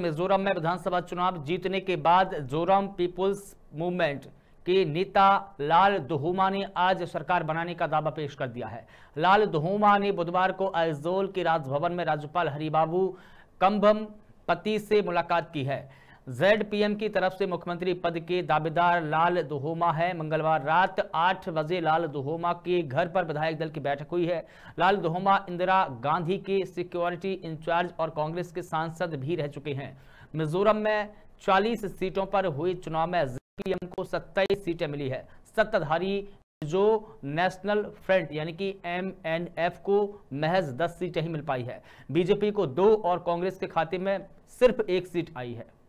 मिजोरम में विधानसभा चुनाव जीतने के बाद जोरम पीपुल्स मूवमेंट के नेता लाल दोहुमा ने आज सरकार बनाने का दावा पेश कर दिया है लाल दोहुमा ने बुधवार को आइजोल के राजभवन में राज्यपाल हरिबाबू कंभम पति से मुलाकात की है जेड पीएम की तरफ से मुख्यमंत्री पद के दावेदार लाल दोहोमा है मंगलवार रात आठ बजे लाल दोहोमा के घर पर विधायक दल की बैठक हुई है लाल दोहोमा इंदिरा गांधी के सिक्योरिटी इंचार्ज और कांग्रेस के सांसद भी रह चुके हैं मिजोरम में 40 सीटों पर हुए चुनाव में पीएम को 27 सीटें मिली है सत्ताधारी जो नेशनल फ्रंट यानी कि एमएनएफ को महज 10 सीटें ही मिल पाई है बीजेपी को दो और कांग्रेस के खाते में सिर्फ एक सीट आई है